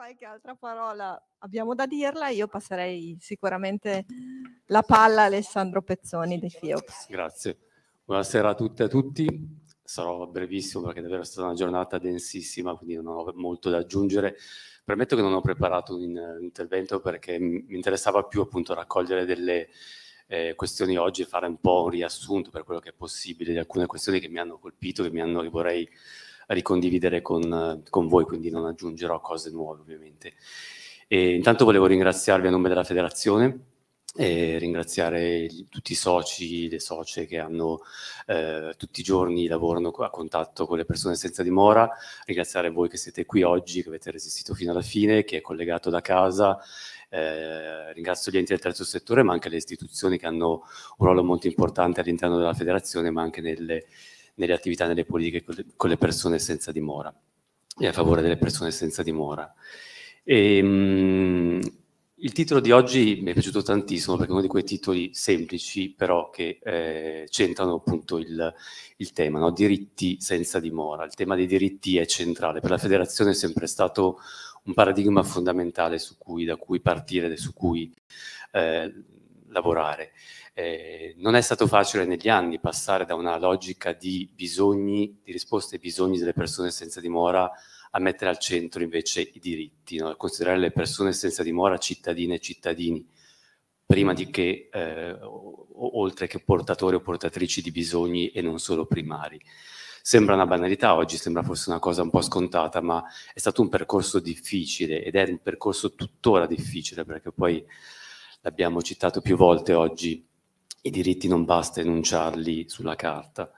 qualche altra parola abbiamo da dirla, io passerei sicuramente la palla a Alessandro Pezzoni dei FIOPS. Grazie. Buonasera a tutte e a tutti. Sarò brevissimo perché è davvero stata una giornata densissima, quindi non ho molto da aggiungere. Premetto che non ho preparato un intervento perché mi interessava più appunto raccogliere delle eh, questioni oggi e fare un po' un riassunto per quello che è possibile di alcune questioni che mi hanno colpito, che, mi hanno, che vorrei ricondividere con, con voi, quindi non aggiungerò cose nuove ovviamente. E intanto volevo ringraziarvi a nome della federazione e ringraziare tutti i soci, le socie che hanno eh, tutti i giorni lavorano a contatto con le persone senza dimora, ringraziare voi che siete qui oggi, che avete resistito fino alla fine, che è collegato da casa, eh, ringrazio gli enti del terzo settore ma anche le istituzioni che hanno un ruolo molto importante all'interno della federazione ma anche nelle nelle attività, nelle politiche con le, con le persone senza dimora e a favore delle persone senza dimora. E, ehm, mh, il titolo di oggi mi è piaciuto tantissimo perché è uno di quei titoli semplici però che eh, centrano appunto il, il tema, no? diritti senza dimora. Il tema dei diritti è centrale, per la federazione è sempre stato un paradigma fondamentale cui, da cui partire, su cui eh, lavorare. Eh, non è stato facile negli anni passare da una logica di bisogni, di risposte ai bisogni delle persone senza dimora a mettere al centro invece i diritti, no? a considerare le persone senza dimora cittadine e cittadini, prima di mm. che, eh, oltre che portatori o portatrici di bisogni e non solo primari. Sembra una banalità oggi, sembra forse una cosa un po' scontata, ma è stato un percorso difficile ed è un percorso tuttora difficile perché poi l'abbiamo citato più volte oggi, i diritti non basta enunciarli sulla carta.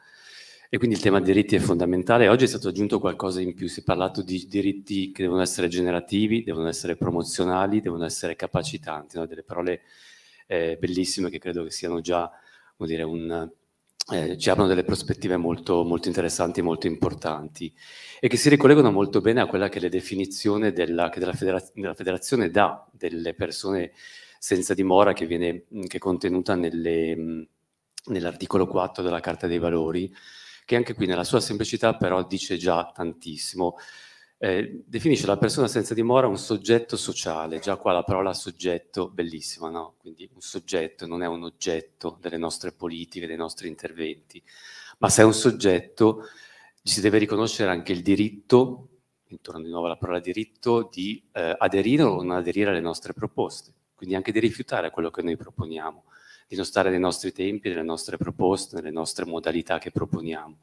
E quindi il tema dei diritti è fondamentale. Oggi è stato aggiunto qualcosa in più, si è parlato di diritti che devono essere generativi, devono essere promozionali, devono essere capacitanti, no? delle parole eh, bellissime che credo che siano già, vuol dire, un, eh, ci aprono delle prospettive molto, molto interessanti e molto importanti e che si ricollegano molto bene a quella che è la definizione della, che della, federa- della federazione dà delle persone senza dimora che, viene, che è contenuta nell'articolo 4 della Carta dei Valori, che anche qui nella sua semplicità però dice già tantissimo. Eh, definisce la persona senza dimora un soggetto sociale, già qua la parola soggetto bellissima, no? Quindi un soggetto non è un oggetto delle nostre politiche, dei nostri interventi, ma se è un soggetto ci si deve riconoscere anche il diritto, intorno di nuovo alla parola diritto, di eh, aderire o non aderire alle nostre proposte quindi anche di rifiutare quello che noi proponiamo, di non stare nei nostri tempi, nelle nostre proposte, nelle nostre modalità che proponiamo.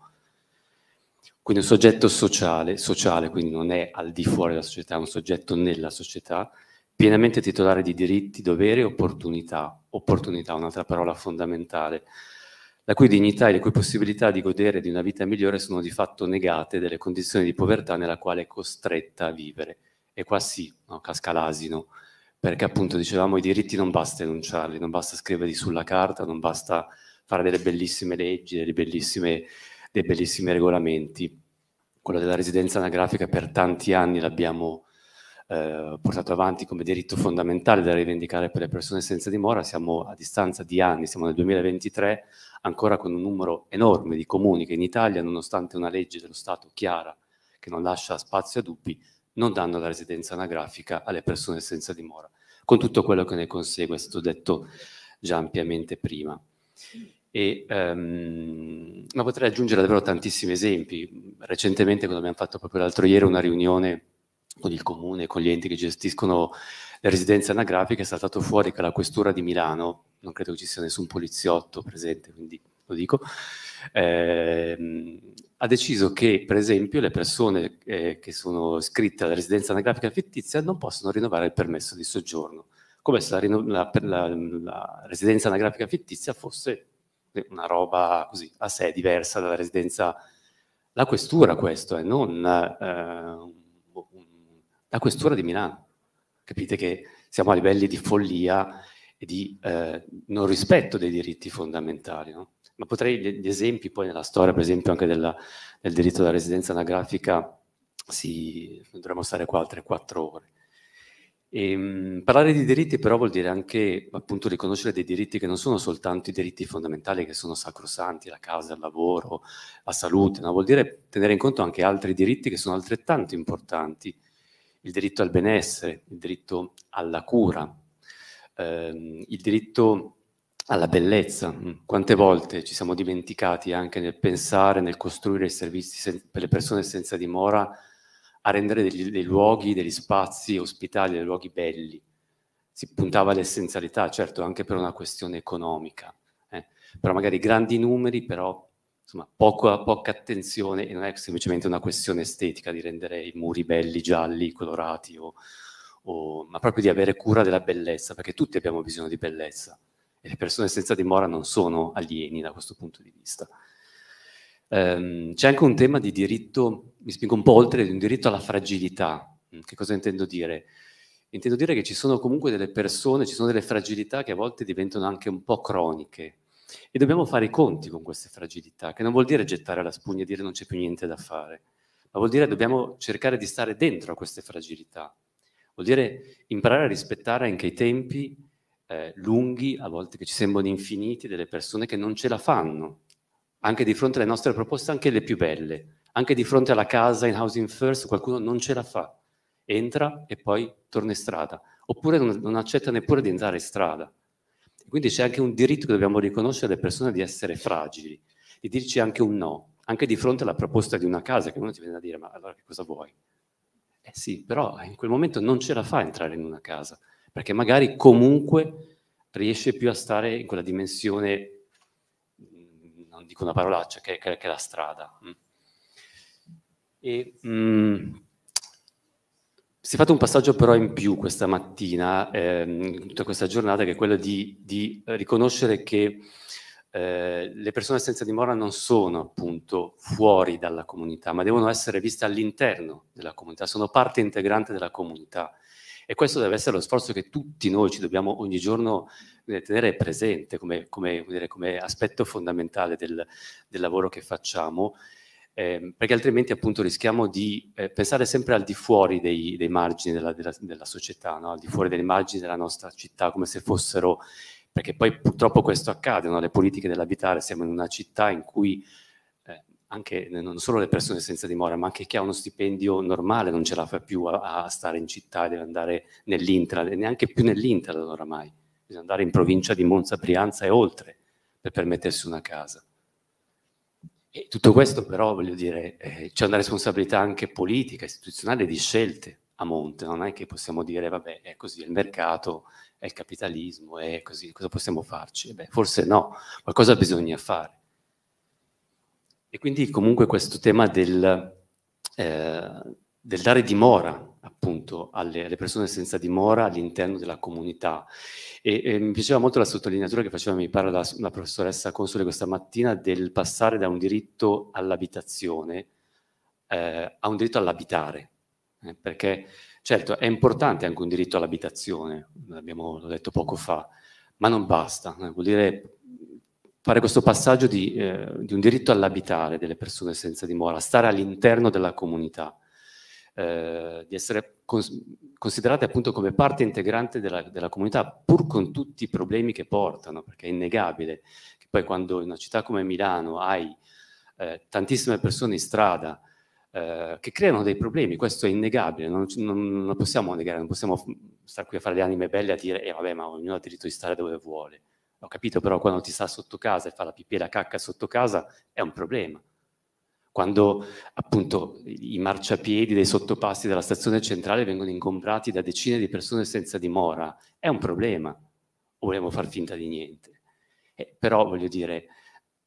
Quindi un soggetto sociale, sociale quindi non è al di fuori della società, è un soggetto nella società, pienamente titolare di diritti, doveri e opportunità, opportunità, un'altra parola fondamentale, la cui dignità e le cui possibilità di godere di una vita migliore sono di fatto negate delle condizioni di povertà nella quale è costretta a vivere. E qua sì, no, casca l'asino, perché appunto dicevamo i diritti non basta enunciarli, non basta scriverli sulla carta, non basta fare delle bellissime leggi, delle bellissime, dei bellissimi regolamenti. Quello della residenza anagrafica per tanti anni l'abbiamo eh, portato avanti come diritto fondamentale da rivendicare per le persone senza dimora, siamo a distanza di anni, siamo nel 2023, ancora con un numero enorme di comuni che in Italia, nonostante una legge dello Stato chiara che non lascia spazio a dubbi, non danno la residenza anagrafica alle persone senza dimora, con tutto quello che ne consegue, è stato detto già ampiamente prima. E, um, ma potrei aggiungere davvero tantissimi esempi. Recentemente, quando abbiamo fatto proprio l'altro ieri una riunione con il comune, con gli enti che gestiscono le residenze anagrafiche, è saltato fuori che la questura di Milano, non credo che ci sia nessun poliziotto presente, quindi lo dico, eh, ha deciso che per esempio le persone eh, che sono iscritte alla residenza anagrafica fittizia non possono rinnovare il permesso di soggiorno, come se la, la, la residenza anagrafica fittizia fosse una roba così a sé diversa dalla residenza, la questura questo e eh, non eh, la questura di Milano. Capite che siamo a livelli di follia e di eh, non rispetto dei diritti fondamentali. No? ma potrei gli, esempi poi nella storia, per esempio, anche della, del diritto alla residenza anagrafica, si, dovremmo stare qua altre quattro ore. E, ehm, mh, parlare di diritti però vuol dire anche appunto riconoscere dei diritti che non sono soltanto i diritti fondamentali che sono sacrosanti, la casa, il lavoro, la salute, ma vuol dire tenere in conto anche altri diritti che sono altrettanto importanti, il diritto al benessere, il diritto alla cura, ehm, il diritto alla bellezza. Mm. Quante volte ci siamo dimenticati anche nel pensare, nel costruire i servizi per le persone senza dimora, a rendere degli, dei luoghi, degli spazi ospitali, dei luoghi belli. Si puntava all'essenzialità, certo, anche per una questione economica, eh. però magari grandi numeri, però insomma, poco, poca attenzione e non è semplicemente una questione estetica di rendere i muri belli, gialli, colorati, o, o, ma proprio di avere cura della bellezza, perché tutti abbiamo bisogno di bellezza e le persone senza dimora non sono alieni da questo punto di vista. Um, c'è anche un tema di diritto, mi spingo un po' oltre, di un diritto alla fragilità. Mm, che cosa intendo dire? Intendo dire che ci sono comunque delle persone, ci sono delle fragilità che a volte diventano anche un po' croniche e dobbiamo fare i conti con queste fragilità, che non vuol dire gettare la spugna e dire non c'è più niente da fare, ma vuol dire dobbiamo cercare di stare dentro a queste fragilità, vuol dire imparare a rispettare anche i tempi eh, lunghi, a volte che ci sembrano infiniti, delle persone che non ce la fanno, anche di fronte alle nostre proposte, anche le più belle, anche di fronte alla casa in housing first, qualcuno non ce la fa, entra e poi torna in strada, oppure non, non accetta neppure di entrare in strada. Quindi c'è anche un diritto che dobbiamo riconoscere alle persone di essere fragili, di dirci anche un no, anche di fronte alla proposta di una casa, che uno ti viene a dire ma allora che cosa vuoi? Eh sì, però in quel momento non ce la fa entrare in una casa, perché magari comunque riesce più a stare in quella dimensione, non dico una parolaccia, che, che, che è la strada. Mm. E, mh, mm, si è fatto un passaggio però in più questa mattina, ehm, tutta questa giornata, che è quello di, di riconoscere che eh, le persone senza dimora non sono appunto fuori dalla comunità, ma devono essere viste all'interno della comunità, sono parte integrante della comunità. E questo deve essere lo sforzo che tutti noi ci dobbiamo ogni giorno eh, tenere presente come, come, dire, come aspetto fondamentale del, del, lavoro che facciamo, eh, perché altrimenti appunto rischiamo di eh, pensare sempre al di fuori dei, dei margini della, della, della società, no? al di fuori dei margini della nostra città, come se fossero, perché poi purtroppo questo accade, no? le politiche dell'abitare, siamo in una città in cui anche eh, non solo le persone senza dimora, ma anche chi ha uno stipendio normale non ce la fa più a, a stare in città deve andare nell'Intrad, neanche più nell'Intrad oramai. Bisogna andare in provincia di Monza, Brianza e oltre per permettersi una casa. E tutto questo però, voglio dire, eh, c'è una responsabilità anche politica, istituzionale di scelte a monte, non è che possiamo dire vabbè è così, è il mercato, è il capitalismo, è così, cosa possiamo farci? Beh, forse no, qualcosa bisogna fare. E quindi comunque questo tema del, eh, del dare dimora appunto alle, alle, persone senza dimora all'interno della comunità. E, e, mi piaceva molto la sottolineatura che faceva, mi parla la, la professoressa Console questa mattina, del passare da un diritto all'abitazione eh, a un diritto all'abitare, eh, perché certo è importante anche un diritto all'abitazione, l'abbiamo detto poco fa, ma non basta, eh, vuol dire fare questo passaggio di, eh, di un diritto all'abitare delle persone senza dimora, stare all'interno della comunità, eh, di essere cons- considerate appunto come parte integrante della, della, comunità, pur con tutti i problemi che portano, perché è innegabile che poi quando in una città come Milano hai eh, tantissime persone in strada, eh, che creano dei problemi, questo è innegabile, non, non, non possiamo negare, non possiamo stare qui a fare le anime belle a dire, eh vabbè, ma ognuno ha diritto di stare dove vuole. Ho capito però quando ti sta sotto casa e fa la pipì e la cacca sotto casa è un problema. Quando appunto i marciapiedi dei sottopassi della stazione centrale vengono ingombrati da decine di persone senza dimora, è un problema. O vogliamo far finta di niente. Eh, però voglio dire,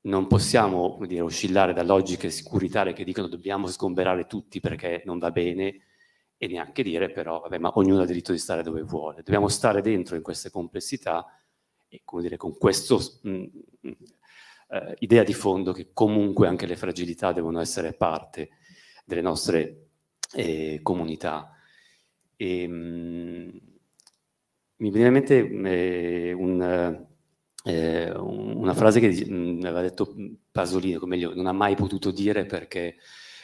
non possiamo dire, oscillare da logiche sicuritarie che dicono dobbiamo sgomberare tutti perché non va bene e neanche dire però, vabbè, ma ognuno ha diritto di stare dove vuole. Dobbiamo stare dentro in queste complessità e come dire, con questa uh, mm, mm, eh, idea di fondo che comunque anche le fragilità devono essere parte delle nostre eh, comunità. E, ehm, mh, mi viene in mente eh, un, eh, una frase che mh, mm, aveva detto Pasolini, o meglio, non ha mai potuto dire perché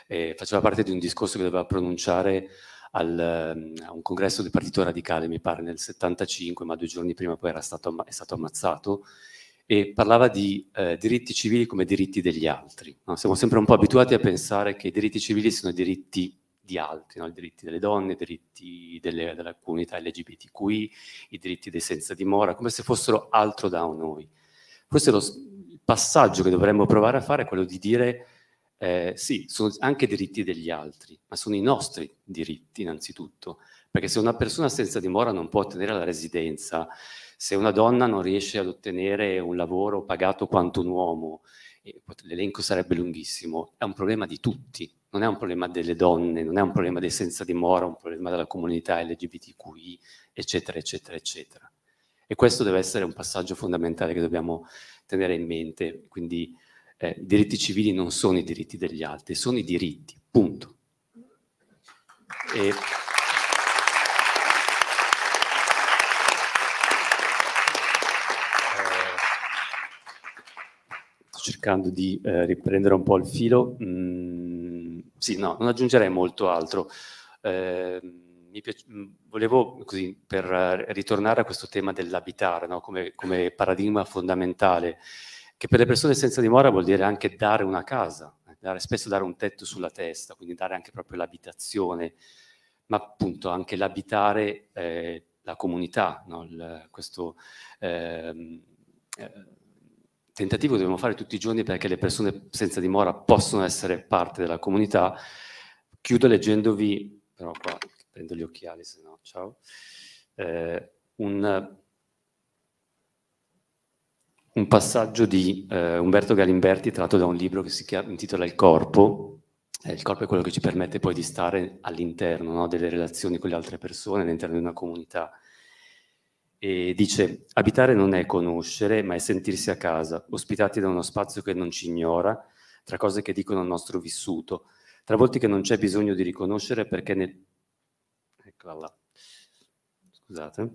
eh, faceva parte di un discorso che doveva pronunciare al, ehm, a un congresso del Partito Radicale, mi pare nel 75, ma due giorni prima poi era stato, è stato ammazzato, e parlava di eh, diritti civili come diritti degli altri. No? Siamo sempre un po' abituati a pensare che i diritti civili sono i diritti di altri, no? i diritti delle donne, i diritti delle, della comunità LGBTQI, i diritti dei senza dimora, come se fossero altro da noi. Forse lo, il passaggio che dovremmo provare a fare è quello di dire eh, sì, sono anche diritti degli altri, ma sono i nostri diritti innanzitutto, perché se una persona senza dimora non può ottenere la residenza, se una donna non riesce ad ottenere un lavoro pagato quanto un uomo, eh, l'elenco sarebbe lunghissimo, è un problema di tutti, non è un problema delle donne, non è un problema dei senza dimora, è un problema della comunità LGBTQI, eccetera, eccetera, eccetera. E questo deve essere un passaggio fondamentale che dobbiamo tenere in mente, quindi eh, i diritti civili non sono i diritti degli altri, sono i diritti, punto. E... Eh, cercando di eh, riprendere un po' il filo. Mm, sì, no, non aggiungerei molto altro. Eh, piace, mm, volevo così, per eh, ritornare a questo tema dell'abitare no? come, come, paradigma fondamentale che per le persone senza dimora vuol dire anche dare una casa, eh, dare, spesso dare un tetto sulla testa, quindi dare anche proprio l'abitazione, ma appunto anche l'abitare eh, la comunità, no? Il, questo ehm, eh, tentativo che dobbiamo fare tutti i giorni perché le persone senza dimora possono essere parte della comunità. Chiudo leggendovi, però qua prendo gli occhiali, se no, ciao, eh, un un passaggio di eh, Umberto Galimberti tratto da un libro che si chiama, intitola Il corpo. Eh, il corpo è quello che ci permette poi di stare all'interno no, delle relazioni con le altre persone, all'interno di una comunità. E dice, abitare non è conoscere, ma è sentirsi a casa, ospitati da uno spazio che non ci ignora, tra cose che dicono il nostro vissuto, tra volti che non c'è bisogno di riconoscere perché ne... Eccola là. Scusate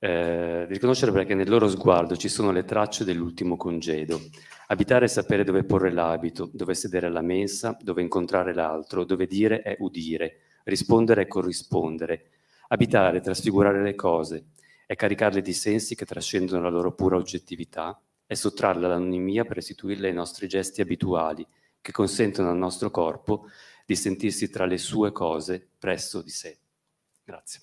eh, di riconoscere perché nel loro sguardo ci sono le tracce dell'ultimo congedo. Abitare è sapere dove porre l'abito, dove sedere alla mensa, dove incontrare l'altro, dove dire è udire, rispondere è corrispondere. Abitare, è trasfigurare le cose, è caricarle di sensi che trascendono la loro pura oggettività, è sottrarle all'anonimia per restituirle ai nostri gesti abituali, che consentono al nostro corpo di sentirsi tra le sue cose presso di sé. Grazie.